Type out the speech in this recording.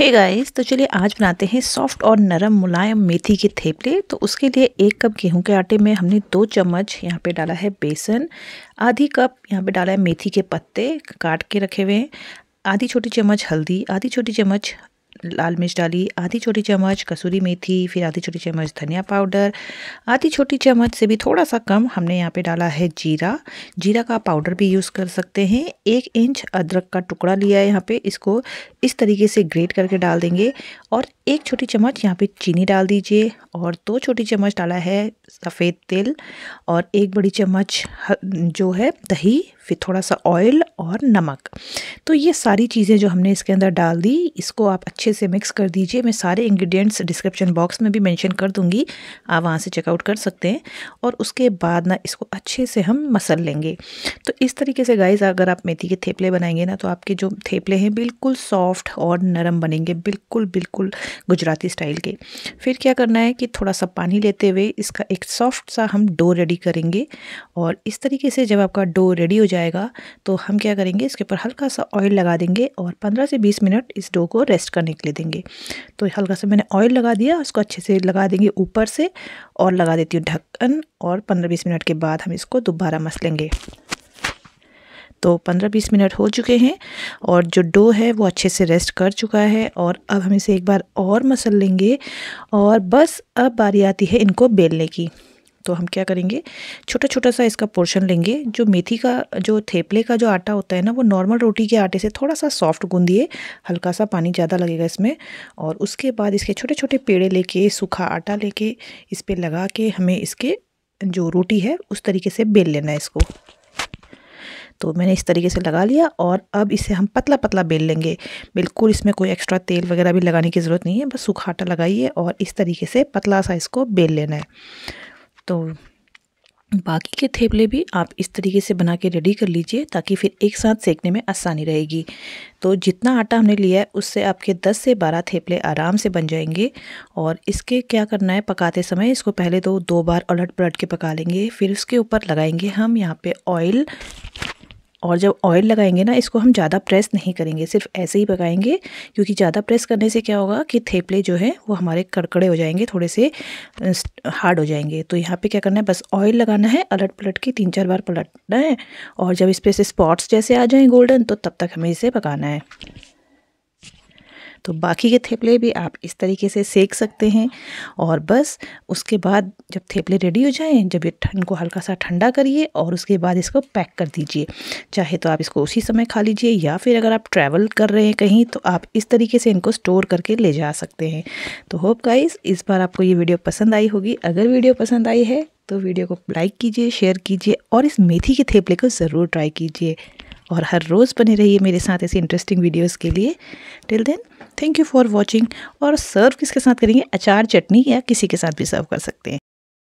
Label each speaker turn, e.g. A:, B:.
A: हे hey guys तो चलिए आज बनाते हैं सॉफ्ट और नरम मुलायम मेथी के थेपले तो उसके लिए एक कप गेहूं के आटे में हमने दो चम्मच यहाँ पे डाला है बेसन आधी कप यहाँ पे डाला है मेथी के पत्ते काट के रखे हुए हैं आधी छोटी चम्मच हल्दी आधी छोटी चम्मच लाल मिर्च डाली आधी छोटी चम्मच कसूरी मेथी फिर आधी छोटी चम्मच धनिया पाउडर आधी छोटी चम्मच से भी थोड़ा सा कम हमने यहाँ पे डाला है जीरा जीरा का पाउडर भी यूज़ कर सकते हैं एक इंच अदरक का टुकड़ा लिया है यहाँ पे इसको इस तरीके से ग्रेट करके डाल देंगे और एक छोटी चम्मच यहाँ पर चीनी डाल दीजिए और दो छोटी चम्मच डाला है सफ़ेद तेल और एक बड़ी चम्मच जो है दही फिर थोड़ा सा ऑयल और नमक तो ये सारी चीज़ें जो हमने इसके अंदर डाल दी इसको आप अच्छे से मिक्स कर दीजिए मैं सारे इंग्रेडिएंट्स डिस्क्रिप्शन बॉक्स में भी मेंशन कर दूंगी आप वहाँ से चेकआउट कर सकते हैं और उसके बाद ना इसको अच्छे से हम मसल लेंगे तो इस तरीके से गाइज अगर आप मेथी के थेपले बनाएंगे ना तो आपके जो थेपले हैं बिल्कुल सॉफ्ट और नरम बनेंगे बिल्कुल बिल्कुल गुजराती स्टाइल के फिर क्या करना है कि थोड़ा सा पानी लेते हुए इसका एक सॉफ्ट सा हम डो रेडी करेंगे और इस तरीके से जब आपका डो रेडी हो जाए जाएगा तो हम क्या करेंगे इसके ऊपर हल्का सा ऑयल लगा देंगे और 15 से 20 मिनट इस डो को रेस्ट करने के लिए देंगे तो हल्का सा मैंने ऑयल लगा दिया उसको अच्छे से लगा देंगे ऊपर से और लगा देती हूँ ढक्कन और पंद्रह बीस मिनट के बाद हम इसको दोबारा मस लेंगे तो 15-20 मिनट हो चुके हैं और जो डो है वो अच्छे से रेस्ट कर चुका है और अब हम इसे एक बार और मसल लेंगे और बस अब बारी आती है इनको बेलने की तो हम क्या करेंगे छोटा छोटा सा इसका पोर्शन लेंगे जो मेथी का जो थेपले का जो आटा होता है ना वो नॉर्मल रोटी के आटे से थोड़ा सा सॉफ्ट गूंदिए हल्का सा पानी ज़्यादा लगेगा इसमें और उसके बाद इसके छोटे छोटे पेड़े लेके सूखा आटा लेके इस पर लगा के हमें इसके जो रोटी है उस तरीके से बेल लेना है इसको तो मैंने इस तरीके से लगा लिया और अब इसे हम पतला पतला बेल लेंगे बिल्कुल इसमें कोई एक्स्ट्रा तेल वगैरह भी लगाने की ज़रूरत नहीं है बस सूखा आटा लगाइए और इस तरीके से पतला सा इसको बेल लेना है तो बाकी के थेपले भी आप इस तरीके से बना के रेडी कर लीजिए ताकि फिर एक साथ सेकने में आसानी रहेगी तो जितना आटा हमने लिया है उससे आपके 10 से 12 थेपले आराम से बन जाएंगे और इसके क्या करना है पकाते समय इसको पहले तो दो बार उलट पलट के पका लेंगे फिर उसके ऊपर लगाएंगे हम यहाँ पे ऑयल और जब ऑयल लगाएंगे ना इसको हम ज़्यादा प्रेस नहीं करेंगे सिर्फ ऐसे ही पकाएंगे क्योंकि ज़्यादा प्रेस करने से क्या होगा कि थेपले जो है वो हमारे कड़कड़े हो जाएंगे थोड़े से हार्ड हो जाएंगे तो यहाँ पे क्या करना है बस ऑयल लगाना है अलट पलट के तीन चार बार पलटना है और जब इस पर से स्पॉट्स जैसे आ जाएँ गोल्डन तो तब तक हमें इसे पकाना है तो बाकी के थेपले भी आप इस तरीके से सेक सकते हैं और बस उसके बाद जब थेपले रेडी हो जाएं जब ये ठंड को हल्का सा ठंडा करिए और उसके बाद इसको पैक कर दीजिए चाहे तो आप इसको उसी समय खा लीजिए या फिर अगर आप ट्रैवल कर रहे हैं कहीं तो आप इस तरीके से इनको स्टोर करके ले जा सकते हैं तो होप गाइज इस बार आपको ये वीडियो पसंद आई होगी अगर वीडियो पसंद आई है तो वीडियो को लाइक कीजिए शेयर कीजिए और इस मेथी के थेपले को ज़रूर ट्राई कीजिए और हर रोज़ बने रहिए मेरे साथ ऐसी इंटरेस्टिंग वीडियोस के लिए till then thank you for watching और सर्व किसके साथ करेंगे अचार चटनी या किसी के साथ भी सर्व कर सकते हैं